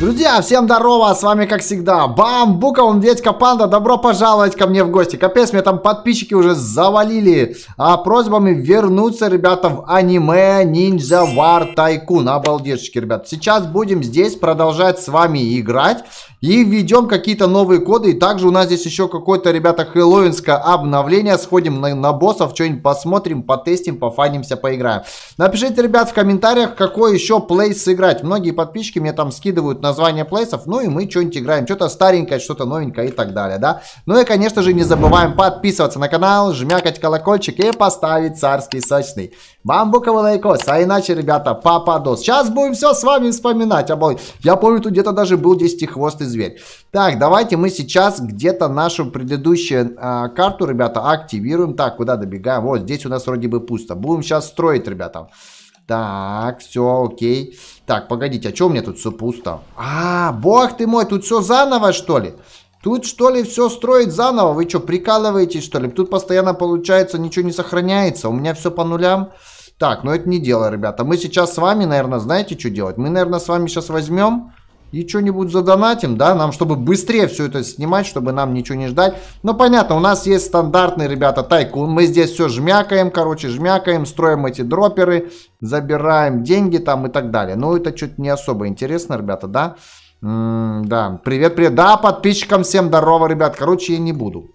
Друзья, всем здорово, с вами как всегда он Дядька Панда, добро пожаловать ко мне в гости Капец, меня там подписчики уже завалили а, просьбами вернуться, ребята, в аниме Ниндзя Вар Тайкун Обалдешечки, ребят, сейчас будем здесь продолжать с вами играть и введем какие-то новые коды. И также у нас здесь еще какое-то, ребята, хэллоуинское обновление. Сходим на, на боссов, что-нибудь посмотрим, потестим, пофанимся, поиграем. Напишите, ребят, в комментариях, какой еще плейс сыграть. Многие подписчики мне там скидывают название плейсов. Ну и мы что-нибудь играем. Что-то старенькое, что-то новенькое и так далее, да. Ну и, конечно же, не забываем подписываться на канал, жмякать колокольчик и поставить царский сочный. Бамбуковый лайкос. А иначе, ребята, пападос. Сейчас будем все с вами вспоминать. А я помню, тут где-то даже был 10 хвостый зверь. Так, давайте мы сейчас где-то нашу предыдущую а, карту, ребята, активируем. Так, куда добегаем? Вот, здесь у нас вроде бы пусто. Будем сейчас строить, ребята. Так, все, окей. Так, погодите, а что у меня тут все пусто? А, бог ты мой, тут все заново, что ли? Тут что ли все строить заново? Вы что, прикалываетесь что ли? Тут постоянно получается ничего не сохраняется. У меня все по нулям. Так, но ну это не дело, ребята. Мы сейчас с вами, наверное, знаете, что делать? Мы, наверное, с вами сейчас возьмем и что-нибудь задонатим, да, нам, чтобы быстрее все это снимать, чтобы нам ничего не ждать. Но понятно, у нас есть стандартные, ребята, тайкун. Мы здесь все жмякаем, короче, жмякаем, строим эти дроперы, забираем деньги там и так далее. Ну это что-то не особо интересно, ребята, да? М -м да, привет, привет. Да, подписчикам всем здорово, ребят. Короче, я не буду.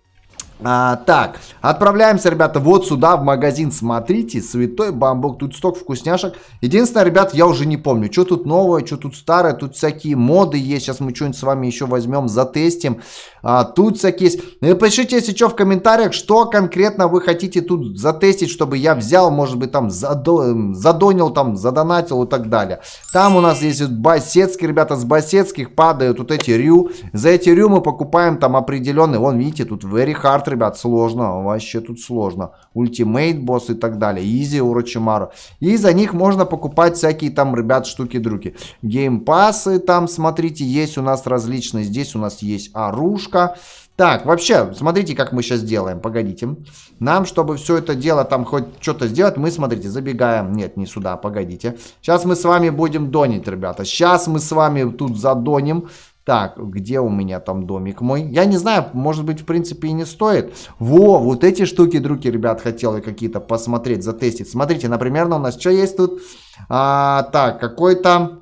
А, так, отправляемся, ребята, вот сюда, в магазин, смотрите, святой бамбук, тут столько вкусняшек. Единственное, ребят, я уже не помню, что тут новое, что тут старое, тут всякие моды есть, сейчас мы что-нибудь с вами еще возьмем, затестим. А, тут всякие есть. И э, пишите, если что, в комментариях, что конкретно вы хотите тут затестить, чтобы я взял, может быть, там, задо... Эм, задонил, там, задонатил и так далее. Там у нас есть вот басецкие, ребята, с басетских падают вот эти рю. За эти рю мы покупаем там определенные, вон, видите, тут very hard Старт, ребят, сложно, вообще тут сложно. Ультимейт босс и так далее, Изи Урочимару. И за них можно покупать всякие там, ребят, штуки-друки. геймпассы. там, смотрите, есть у нас различные. Здесь у нас есть оружка. Так, вообще, смотрите, как мы сейчас делаем. Погодите. Нам, чтобы все это дело там хоть что-то сделать, мы, смотрите, забегаем. Нет, не сюда, погодите. Сейчас мы с вами будем донить, ребята. Сейчас мы с вами тут задоним. Так, где у меня там домик мой? Я не знаю, может быть, в принципе, и не стоит. Во, вот эти штуки, други, ребят, хотел я какие-то посмотреть, затестить. Смотрите, например, у нас что есть тут? А, так, какой-то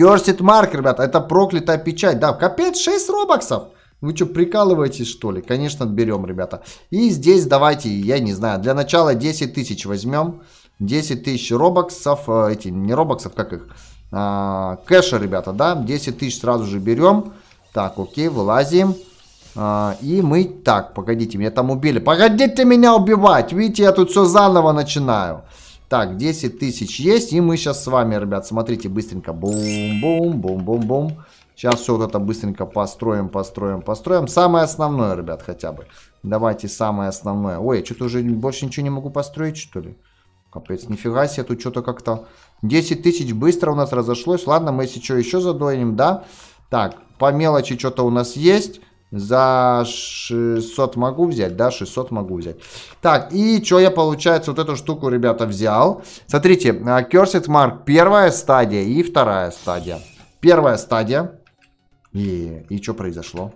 Cursed Mark, ребят, это проклятая печать. Да, капец, 6 робоксов. Вы что, прикалываетесь, что ли? Конечно, берем, ребята. И здесь давайте, я не знаю, для начала 10 тысяч возьмем. 10 тысяч робоксов, э, эти, не робоксов, как их, а, кэша, ребята, да, 10 тысяч сразу же берем. Так, окей, вылазим. А, и мы, так, погодите, меня там убили. Погодите меня убивать, видите, я тут все заново начинаю. Так, 10 тысяч есть, и мы сейчас с вами, ребят, смотрите, быстренько. Бум-бум-бум-бум-бум. Сейчас все вот это быстренько построим, построим, построим. Самое основное, ребят, хотя бы. Давайте самое основное. Ой, что-то уже больше ничего не могу построить, что ли? Капец, нифига себе, тут что-то как-то 10 тысяч быстро у нас разошлось. Ладно, мы сейчас что, еще задоим, да? Так, по мелочи что-то у нас есть. За 600 могу взять, да, 600 могу взять. Так, и что я, получается, вот эту штуку, ребята, взял. Смотрите, э, Cursed Mark, первая стадия и вторая стадия. Первая стадия. И, и что произошло?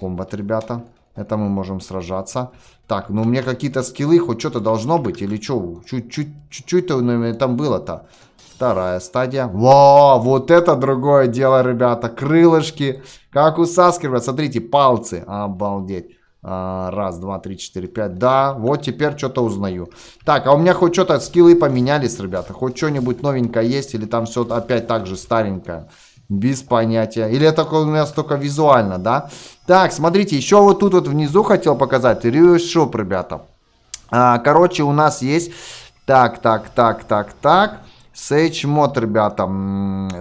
Комбат, ребята. Это мы можем сражаться. Так, ну у меня какие-то скиллы, хоть что-то должно быть. Или что? Чуть-чуть-чуть ну, там было-то. Вторая стадия. Во, вот это другое дело, ребята. Крылышки, как у Саски, Смотрите, пальцы. Обалдеть. А, раз, два, три, четыре, пять. Да, вот теперь что-то узнаю. Так, а у меня хоть что-то скиллы поменялись, ребята. Хоть что-нибудь новенькое есть или там все опять так же старенькое. Без понятия. Или это у меня столько визуально, да? Так, смотрите, еще вот тут вот внизу хотел показать. Решоп, ребята. А, короче, у нас есть... Так, так, так, так, так. Sage Mod, ребята.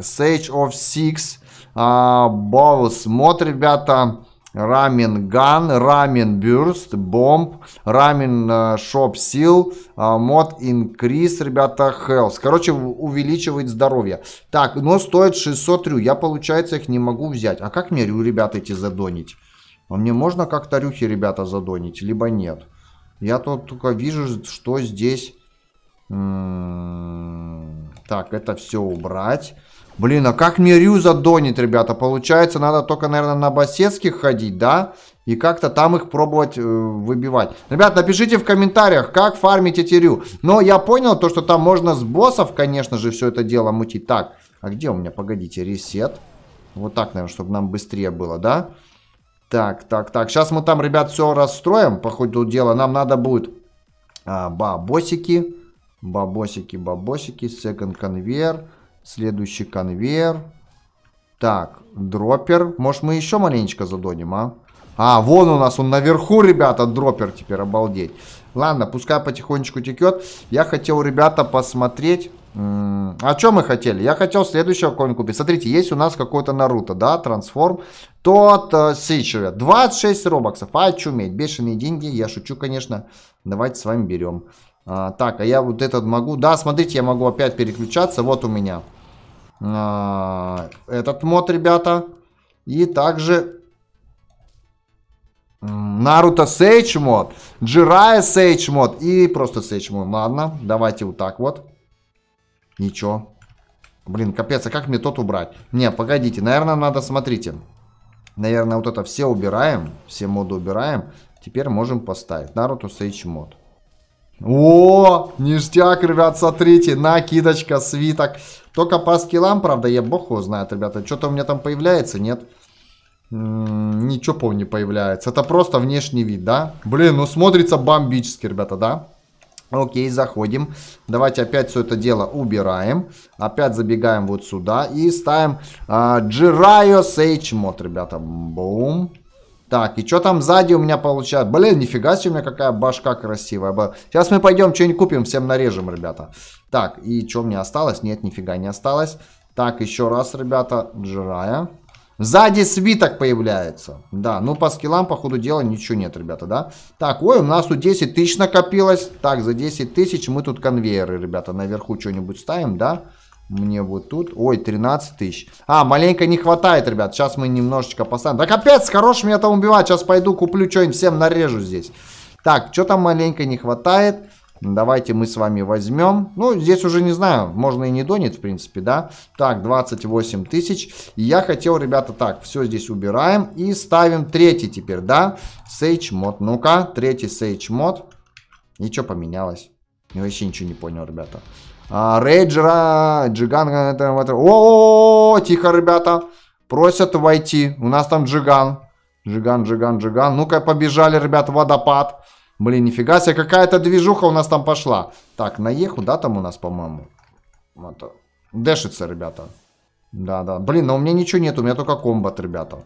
Sage of Six. Боус а, мод, ребята. Рамин Ган, Рамин Бюрст, Бомб, Рамин Шоп Сил, Мод Инкрис, ребята, Хелс. Короче, увеличивает здоровье. Так, но стоит 600 рю. Я, получается, их не могу взять. А как мне рю, ребята, эти задонить? А мне можно как-то рюхи, ребята, задонить? Либо нет? Я тут только вижу, что здесь так, это все убрать. Блин, а как мне Рю задонит, ребята? Получается, надо только, наверное, на басетских ходить, да? И как-то там их пробовать э, выбивать. Ребят, напишите в комментариях, как фармить эти Рю. Но я понял то, что там можно с боссов, конечно же, все это дело мутить. Так, а где у меня, погодите, ресет? Вот так, наверное, чтобы нам быстрее было, да? Так, так, так. Сейчас мы там, ребят, все расстроим, по ходу дела. Нам надо будет а, бабосики. Бабосики, бабосики. Second конвейер. Следующий конвейер. Так, дроппер. Может, мы еще маленечко задонем, а? А, вон у нас он наверху, ребята, дроппер теперь, обалдеть. Ладно, пускай потихонечку текет. Я хотел, ребята, посмотреть... М -м, а что мы хотели? Я хотел следующего какого купить. Смотрите, есть у нас какой-то Наруто, да, трансформ. Тот э, Сичера. 26 робоксов. А, чуметь. Бешеные деньги. Я шучу, конечно. Давайте с вами берем. А, так, а я вот этот могу... Да, смотрите, я могу опять переключаться. Вот у меня а, этот мод, ребята. И также Наруто Сейдж мод, Джирая Сейдж мод и просто Сейдж мод. Ладно, давайте вот так вот. Ничего. Блин, капец, а как мне тот убрать? Не, погодите, наверное, надо, смотрите. Наверное, вот это все убираем, все моды убираем. Теперь можем поставить Наруто Сейдж мод. О, ништяк, ребят, смотрите, накидочка, свиток. Только по скиллам, правда, я бог его знает, ребята. Что-то у меня там появляется, нет? М -м, ничего, помню, не появляется. Это просто внешний вид, да? Блин, ну смотрится бомбически, ребята, да? Окей, заходим. Давайте опять все это дело убираем. Опять забегаем вот сюда и ставим Джирайо Сейч мод, ребята. Бум. Так, и что там сзади у меня получается? Блин, нифига себе у меня какая башка красивая. Сейчас мы пойдем что-нибудь купим, всем нарежем, ребята. Так, и что мне осталось? Нет, нифига не осталось. Так, еще раз, ребята, джирая. Сзади свиток появляется. Да, ну по скиллам, по ходу дела, ничего нет, ребята, да? Так, ой, у нас тут 10 тысяч накопилось. Так, за 10 тысяч мы тут конвейеры, ребята, наверху что-нибудь ставим, да? Да мне вот тут. Ой, 13 тысяч. А, маленько не хватает, ребят. Сейчас мы немножечко поставим. Так опять хорош, меня там убивать. Сейчас пойду куплю что-нибудь, всем нарежу здесь. Так, что там маленько не хватает? Давайте мы с вами возьмем. Ну, здесь уже не знаю, можно и не донить, в принципе, да. Так, 28 тысяч. я хотел, ребята, так, все здесь убираем. И ставим третий теперь, да. Сейч мод. Ну-ка, третий сейч мод. Ничего поменялось. Я вообще ничего не понял, ребята. А, рейджера, джиган, о, тихо, ребята, просят войти, у нас там джиган, джиган, джиган, джиган, ну-ка побежали, ребята, водопад, блин, нифига себе, какая-то движуха у нас там пошла, так, на еху, да, там у нас, по-моему, вот, дэшится, ребята, да-да, блин, но у меня ничего нет, у меня только комбат, ребята,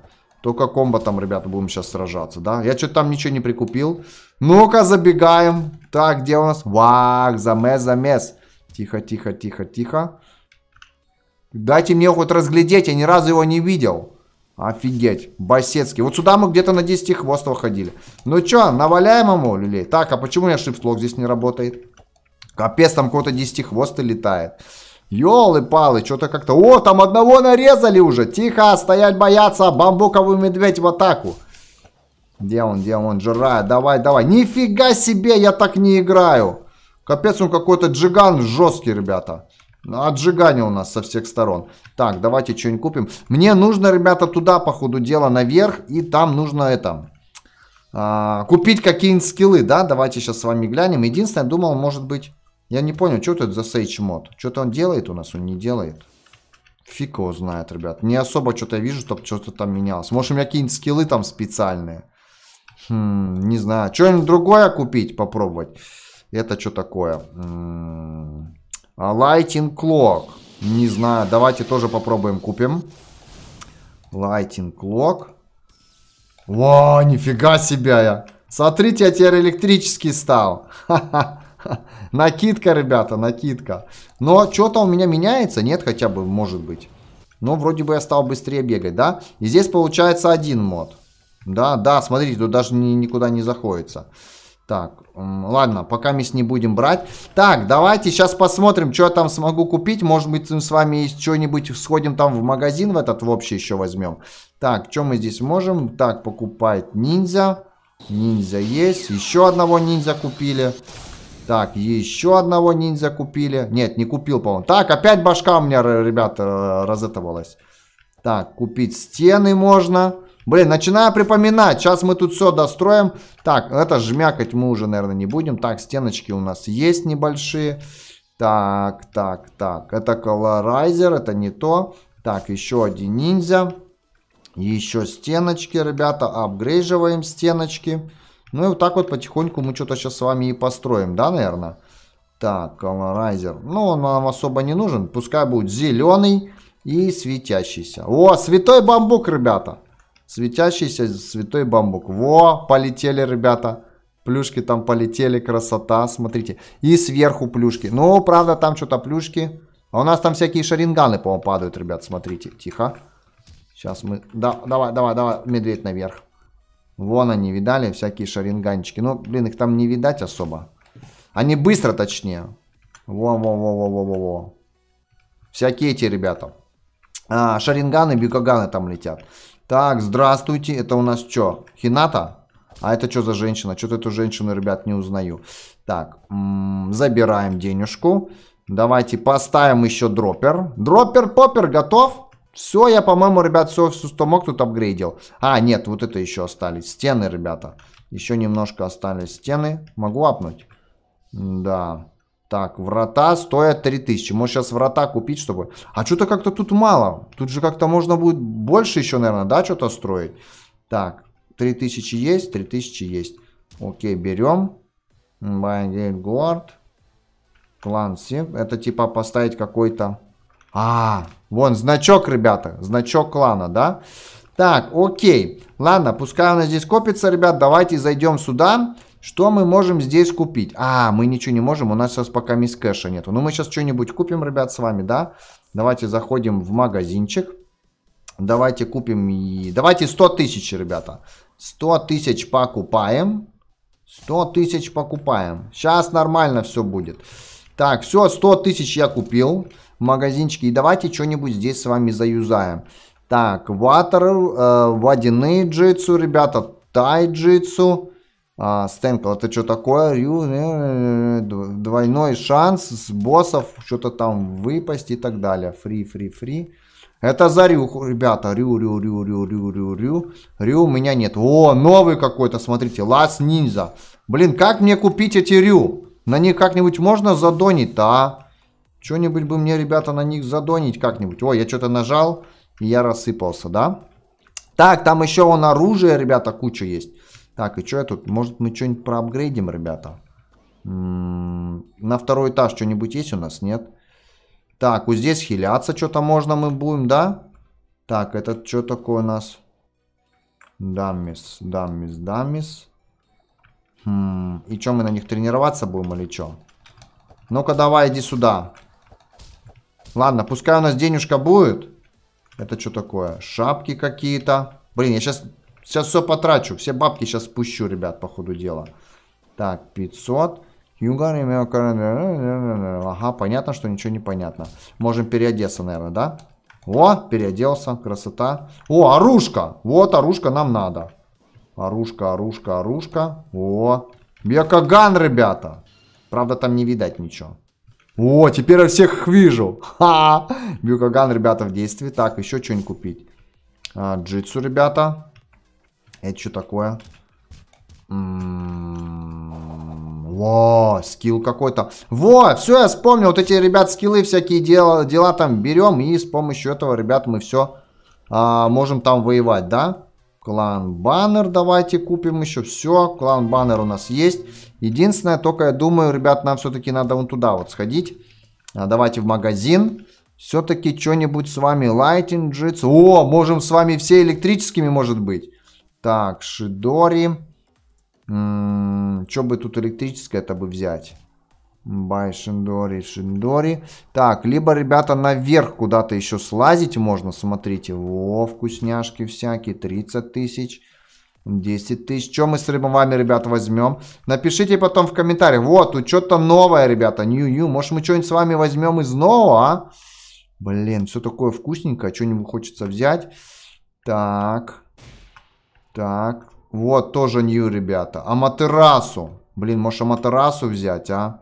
только комбо там, ребята, будем сейчас сражаться, да? Я что-то там ничего не прикупил. Ну-ка, забегаем. Так, где у нас? Вах, замес, замес. Тихо, тихо, тихо, тихо. Дайте мне хоть разглядеть, я ни разу его не видел. Офигеть, басецкий. Вот сюда мы где-то на 10 хвостов ходили. Ну чё, наваляем ему, люлей? Так, а почему у меня шипслок здесь не работает? Капец, там кого то 10 хвосты летает. Ёлы-палы, что-то как-то... О, там одного нарезали уже. Тихо, стоять бояться. Бамбуковый медведь в атаку. Где он, где он? Жирая, давай, давай. Нифига себе, я так не играю. Капец, он какой-то джиган жесткий, ребята. Ну, отжигание у нас со всех сторон. Так, давайте что-нибудь купим. Мне нужно, ребята, туда, по ходу дела, наверх. И там нужно это... А, купить какие-нибудь скиллы, да? Давайте сейчас с вами глянем. Единственное, думал, может быть... Я не понял, что это за сейч мод? Что-то он делает у нас, он не делает. Фиг его знает, ребят. Не особо что-то вижу, чтобы что-то там менялось. Может, у меня какие-нибудь скиллы там специальные. Хм, не знаю. Что-нибудь другое купить, попробовать. Это что такое? А, lighting Clock. Не знаю. Давайте тоже попробуем купим. Lighting Clock. Вау, нифига себе я. Смотрите, я теперь электрический стал. Накидка, ребята, накидка. Но что-то у меня меняется? Нет, хотя бы, может быть. Но вроде бы я стал быстрее бегать, да? И здесь получается один мод. Да, да, смотрите, тут даже ни, никуда не заходится. Так, ладно, пока мы не будем брать. Так, давайте сейчас посмотрим, что я там смогу купить. Может быть, мы с вами что-нибудь сходим там в магазин в этот в общий еще возьмем. Так, что мы здесь можем? Так, покупать ниндзя. Ниндзя есть. Еще одного ниндзя купили. Так, еще одного ниндзя купили. Нет, не купил, по-моему. Так, опять башка у меня, ребята, э, разэтовалась. Так, купить стены можно. Можно. Блин, начинаю припоминать. Сейчас мы тут все достроим. Так, это жмякать мы уже, наверное, не будем. Так, стеночки у нас есть небольшие. Так, так, так. Это колорайзер, это не то. Так, еще один ниндзя. Еще стеночки, ребята. Апгрейживаем стеночки. Ну и вот так вот потихоньку мы что-то сейчас с вами и построим, да, наверное? Так, колорайзер. Ну, он нам особо не нужен. Пускай будет зеленый и светящийся. О, святой бамбук, ребята. Светящийся святой бамбук. Во, полетели, ребята. Плюшки там полетели, красота, смотрите. И сверху плюшки. Ну, правда, там что-то плюшки. А у нас там всякие шаринганы, по-моему, падают, ребят, смотрите. Тихо. Сейчас мы... Да, давай, давай, давай, медведь наверх. Вон они, видали, всякие шаринганчики. Ну, блин, их там не видать особо. Они быстро, точнее. Во-во-во-во-во-во-во. Всякие эти ребята. А, шаринганы, бюкаганы там летят. Так, здравствуйте. Это у нас что? Хината? А это что за женщина? Что-то эту женщину, ребят, не узнаю. Так, забираем денежку. Давайте поставим еще дроппер. Дроппер-поппер готов? Все, я, по-моему, ребят, все, все, что мог, тут апгрейдил. А, нет, вот это еще остались. Стены, ребята. Еще немножко остались стены. Могу апнуть? Да. Так, врата стоят 3000. Может сейчас врата купить, чтобы... А что-то как-то тут мало. Тут же как-то можно будет больше еще, наверное, да, что-то строить. Так, 3000 есть, 3000 есть. Окей, берем. Байнгельгуард. Клан Синг. Это типа поставить какой-то... А, вон значок, ребята. Значок клана, да? Так, окей. Ладно, пускай она здесь копится, ребят. Давайте зайдем сюда. Сюда. Что мы можем здесь купить? А, мы ничего не можем, у нас сейчас пока мисс кэша нету. Ну, мы сейчас что-нибудь купим, ребят, с вами, да? Давайте заходим в магазинчик. Давайте купим... Давайте 100 тысяч, ребята. 100 тысяч покупаем. 100 тысяч покупаем. Сейчас нормально все будет. Так, все, 100 тысяч я купил в магазинчике. И давайте что-нибудь здесь с вами заюзаем. Так, ватер, э, водяные джитсу, ребята, тай джитсу. А, Стенкл, это а что такое? Рю, э, двойной шанс с боссов что-то там выпасть и так далее. Фри, фри, фри. Это за Рю, ребята. Рю, Рю, Рю, Рю, Рю, Рю, Рю. Рю у меня нет. О, новый какой-то, смотрите. Лас Ниндзя. Блин, как мне купить эти Рю? На них как-нибудь можно задонить-то, а? Что-нибудь бы мне, ребята, на них задонить как-нибудь. О, я что-то нажал, и я рассыпался, да? Так, там еще он оружие, ребята, куча есть. Так, и что я тут? Может, мы что-нибудь проапгрейдим, ребята? на второй этаж что-нибудь есть у нас? Нет. Так, вот здесь хиляться что-то можно мы будем, да? Так, это что такое у нас? Даммис, даммис, даммис. Хм, и что, мы на них тренироваться будем или что? Ну-ка, давай, иди сюда. Ладно, пускай у нас денежка будет. Это что такое? Шапки какие-то. Блин, я сейчас Сейчас все потрачу. Все бабки сейчас спущу, ребят, по ходу дела. Так, 500. Ага, понятно, что ничего не понятно. Можем переодеться, наверное, да? О, переоделся, красота. О, оружка. Вот оружка нам надо. Оружка, оружка, оружка. О, Бекаган, ребята. Правда, там не видать ничего. О, теперь я всех вижу. Ха! Бюкаган, ребята, в действии. Так, еще что-нибудь купить. А, джитсу, ребята. Это что такое? Во, скилл какой-то. Во, все, я вспомнил. Вот эти, ребят, скиллы, всякие дела, дела там берем. И с помощью этого, ребят, мы все а, можем там воевать, да? Клан баннер давайте купим еще. Все, клан баннер у нас есть. Единственное, только я думаю, ребят, нам все-таки надо вон туда вот сходить. А, давайте в магазин. Все-таки что-нибудь с вами лайтинг лайтинджиц. О, можем с вами все электрическими, может быть. Так, Шидори. Что бы тут электрическое то бы взять? Бай, Шиндори, Шиндори. Так, либо, ребята, наверх куда-то еще слазить можно. Смотрите, во, вкусняшки всякие. 30 тысяч. 10 тысяч. Что мы с рыбами, ребята, возьмем? Напишите потом в комментариях. Вот, тут что-то новое, ребята. Нью-ю. Может, мы что-нибудь с вами возьмем из нового, а? Блин, все такое вкусненькое. Что-нибудь хочется взять. Так. Так, вот тоже new, ребята. Аматерасу. Блин, может Аматерасу взять, а?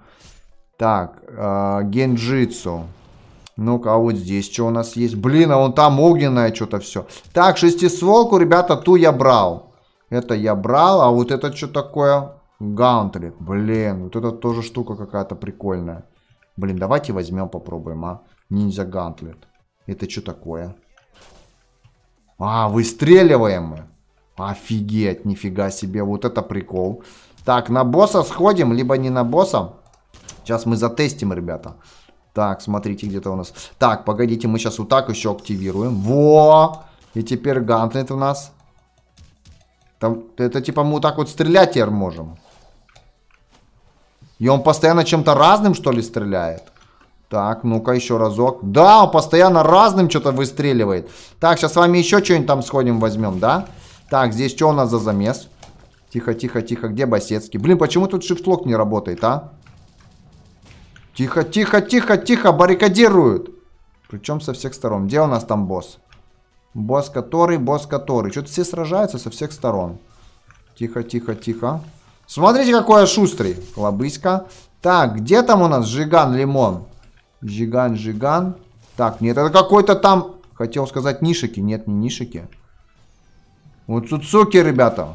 Так, э, Генджицу. Ну-ка, а вот здесь что у нас есть? Блин, а вон там огненное что-то все. Так, шестисволку, ребята, ту я брал. Это я брал, а вот это что такое? Гаунтлет. Блин, вот это тоже штука какая-то прикольная. Блин, давайте возьмем, попробуем, а? Ниндзя гаунтлет. Это что такое? А, выстреливаем мы. Офигеть, нифига себе, вот это прикол. Так, на босса сходим, либо не на босса. Сейчас мы затестим, ребята. Так, смотрите, где-то у нас... Так, погодите, мы сейчас вот так еще активируем. Во! И теперь гантлет у нас. Там, это типа мы вот так вот стрелять теперь можем. И он постоянно чем-то разным, что ли, стреляет? Так, ну-ка, еще разок. Да, он постоянно разным что-то выстреливает. Так, сейчас с вами еще что-нибудь там сходим, возьмем, да? Да. Так, здесь что у нас за замес? Тихо, тихо, тихо. Где Басецкий? Блин, почему тут шифтлок не работает, а? Тихо, тихо, тихо, тихо. Баррикадируют. Причем со всех сторон. Где у нас там босс? Босс который, босс который. Что-то все сражаются со всех сторон. Тихо, тихо, тихо. Смотрите, какой я шустрый. Лобыська. Так, где там у нас Жиган Лимон? Жиган, Жиган. Так, нет, это какой-то там... Хотел сказать Нишики. Нет, не Нишики. Вот Цуцуки, ребята.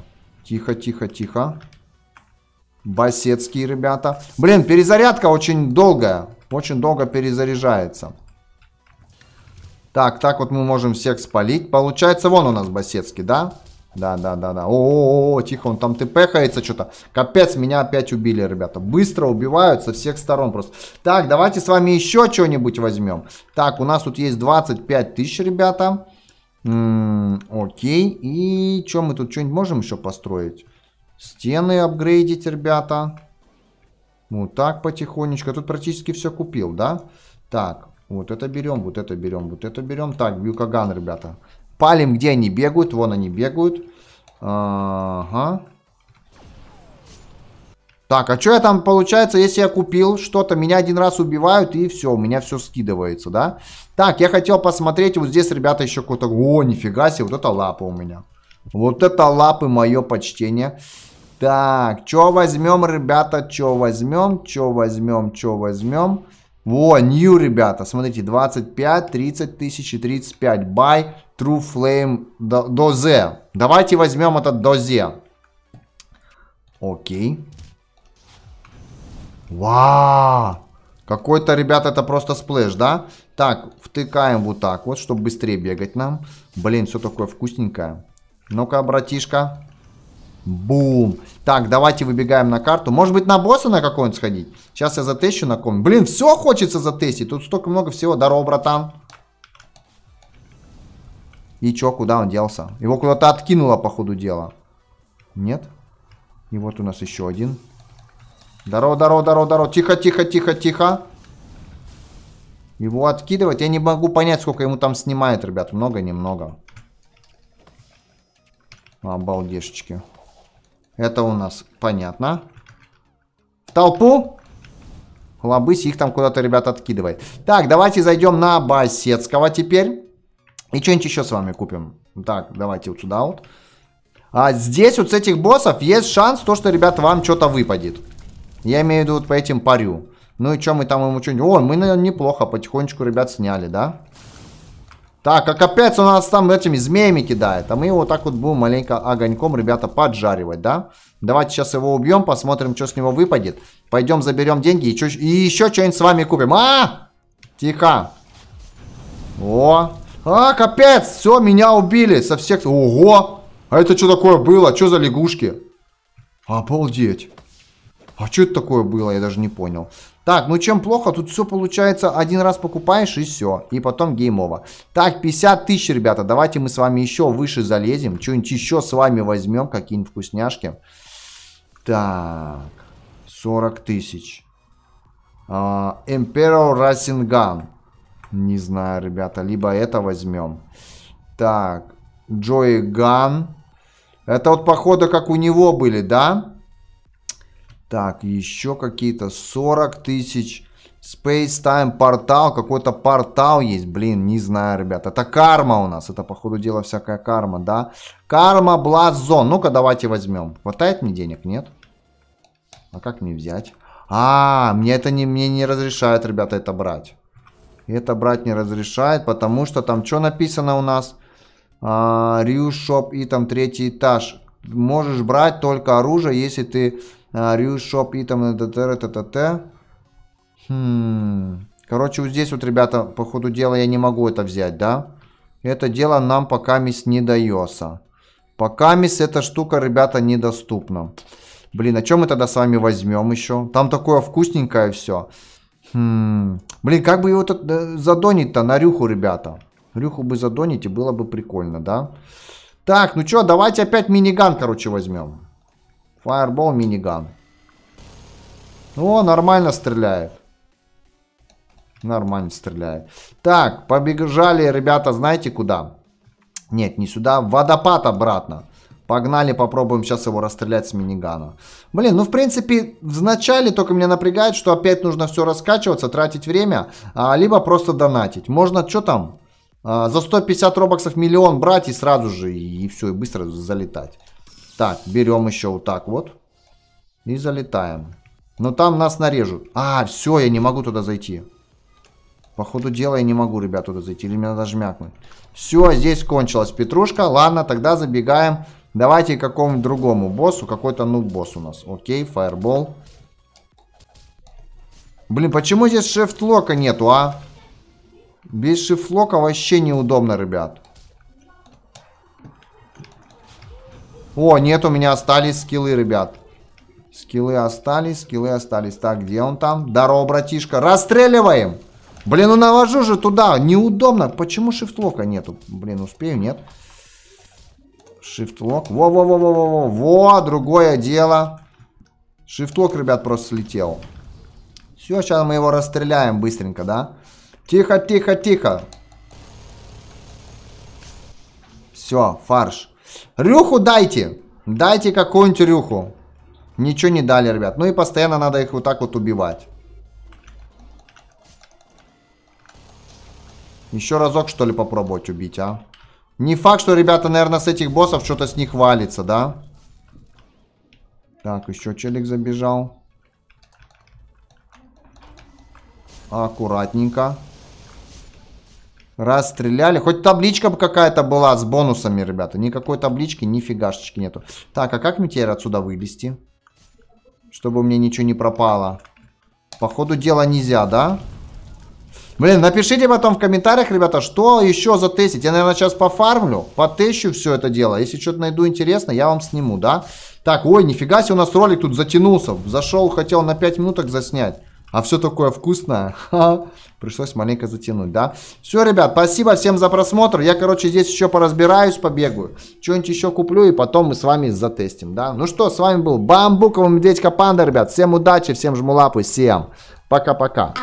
Тихо, тихо, тихо. Басецкие, ребята. Блин, перезарядка очень долгая. Очень долго перезаряжается. Так, так вот мы можем всех спалить. Получается, вон у нас Басецкий, да? Да, да, да, да. О, -о, -о, тихо, он там тпхается что-то. Капец, меня опять убили, ребята. Быстро убивают со всех сторон просто. Так, давайте с вами еще что-нибудь возьмем. Так, у нас тут есть 25 тысяч, ребята. М -м, окей. И что мы тут что-нибудь можем еще построить? Стены апгрейдить, ребята. Вот так потихонечку. тут практически все купил, да? Так, вот это берем, вот это берем, вот это берем. Так, Бюкаган, ребята. Палим, где они бегают. Вон они бегают. Ага. -а -а. Так, а что я там, получается, если я купил что-то, меня один раз убивают, и все, у меня все скидывается, да? Так, я хотел посмотреть, вот здесь, ребята, еще какой-то... О, нифига себе, вот это лапа у меня. Вот это лапы, мое почтение. Так, что возьмем, ребята, что возьмем, что возьмем, что возьмем. Во, new, ребята, смотрите, 25, 30 тысяч и 35. Buy True Flame Дозе. Давайте возьмем этот Дозе. Окей. Вау! Какой-то, ребята, это просто сплэш, да? Так, втыкаем вот так вот, чтобы быстрее бегать нам. Блин, все такое вкусненькое. Ну-ка, братишка. Бум. Так, давайте выбегаем на карту. Может быть, на босса на какой-нибудь сходить? Сейчас я затещу на ком. Блин, все хочется затестить. Тут столько много всего. Здорово, братан. И чё, куда он делся? Его куда-то откинуло, по ходу дела. Нет? И вот у нас еще один. Здорово, здорово, здорово, здорово. Тихо, тихо, тихо, тихо. Его откидывать. Я не могу понять, сколько ему там снимает, ребят. Много, немного. Обалдешечки. Это у нас понятно. В толпу. Лобысь их там куда-то, ребят, откидывает. Так, давайте зайдем на Басецкого теперь. И что-нибудь еще с вами купим. Так, давайте вот сюда вот. А здесь вот с этих боссов есть шанс, то, что, ребят, вам что-то выпадет. Я имею в виду вот по этим парю. Ну и что мы там ему что-нибудь... О, мы, наверное, неплохо потихонечку ребят сняли, да? Так, как опять у нас там этими змеями кидает. А мы его так вот будем маленько огоньком, ребята, поджаривать, да? Давайте сейчас его убьем, посмотрим, что с него выпадет. Пойдем заберем деньги и, чё... и еще что-нибудь с вами купим. А! -а! Тихо. О! А, капец! Все, меня убили со всех... Ого! А это что такое было? Что за лягушки? Обалдеть. А что это такое было, я даже не понял. Так, ну чем плохо, тут все получается, один раз покупаешь и все, и потом геймово. Так, 50 тысяч, ребята, давайте мы с вами еще выше залезем, что-нибудь еще с вами возьмем, какие-нибудь вкусняшки. Так, 40 тысяч. Uh, Emperor Racing Gun. Не знаю, ребята, либо это возьмем. Так, Джои Ган. Это вот, походу, как у него были, да? Так, еще какие-то 40 тысяч. Space Time портал, какой-то портал есть, блин, не знаю, ребят. Это карма у нас, это, походу дело дела, всякая карма, да? Карма Zone. ну-ка давайте возьмем. Хватает мне денег, нет? А как мне взять? А, мне это не, мне не разрешает, ребята, это брать. Это брать не разрешает, потому что там что написано у нас? Рю, а, шоп и там третий этаж. Можешь брать только оружие, если ты Рюшоп и там, т Хм. Короче, вот здесь вот, ребята, по ходу дела я не могу это взять, да? Это дело нам пока мисс не дается. Пока мисс эта штука, ребята, недоступна. Блин, а чем мы тогда с вами возьмем еще? Там такое вкусненькое все. Хм. Блин, как бы его тут э, задонить-то на рюху, ребята? Рюху бы задонить и было бы прикольно, да? Так, ну что, давайте опять миниган, короче, возьмем. Фаербол миниган. Ну, О, нормально стреляет. Нормально стреляет. Так, побежали, ребята, знаете куда? Нет, не сюда. Водопад обратно. Погнали, попробуем сейчас его расстрелять с минигана. Блин, ну в принципе, вначале только меня напрягает, что опять нужно все раскачиваться, тратить время, а, либо просто донатить. Можно, что там, а, за 150 робоксов миллион брать и сразу же, и, и все, и быстро залетать. Так, берем еще вот так вот. И залетаем. Но там нас нарежут. А, все, я не могу туда зайти. По ходу дела я не могу, ребят, туда зайти. Или меня надо жмякнуть. Все, здесь кончилась петрушка. Ладно, тогда забегаем. Давайте к какому-нибудь другому боссу. Какой-то ну босс у нас. Окей, фаербол. Блин, почему здесь шифт-лока нету, а? Без шифт-лока вообще неудобно, ребят. О, нет, у меня остались скиллы, ребят. Скиллы остались, скиллы остались. Так, где он там? Здорово, братишка. Расстреливаем! Блин, ну навожу же туда. Неудобно. Почему шифтлока нету? Блин, успею, нет? Шифтлок. Во-во-во-во-во-во. Во, другое дело. Шифтлок, ребят, просто слетел. Все, сейчас мы его расстреляем быстренько, да? Тихо, тихо, тихо. Все, фарш. Рюху дайте! Дайте какую-нибудь рюху. Ничего не дали, ребят. Ну и постоянно надо их вот так вот убивать. Еще разок, что ли, попробовать убить, а? Не факт, что, ребята, наверное, с этих боссов что-то с них валится, да? Так, еще челик забежал. Аккуратненько. Расстреляли. Хоть табличка бы какая-то была с бонусами, ребята. Никакой таблички, ни фигашечки нету. Так, а как мне теперь отсюда вылезти? Чтобы мне ничего не пропало. Походу дела нельзя, да? Блин, напишите потом в комментариях, ребята, что еще затестить. Я, наверное, сейчас пофармлю, потещу все это дело. Если что-то найду интересно, я вам сниму, да? Так, ой, нифига себе у нас ролик тут затянулся. Зашел, хотел на 5 минуток заснять. А все такое вкусное. Ха. Пришлось маленько затянуть, да? Все, ребят, спасибо всем за просмотр. Я, короче, здесь еще поразбираюсь, побегаю. Что-нибудь еще куплю, и потом мы с вами затестим, да? Ну что, с вами был Бамбуковый Медведь Панда, ребят. Всем удачи, всем жму лапы, всем пока-пока.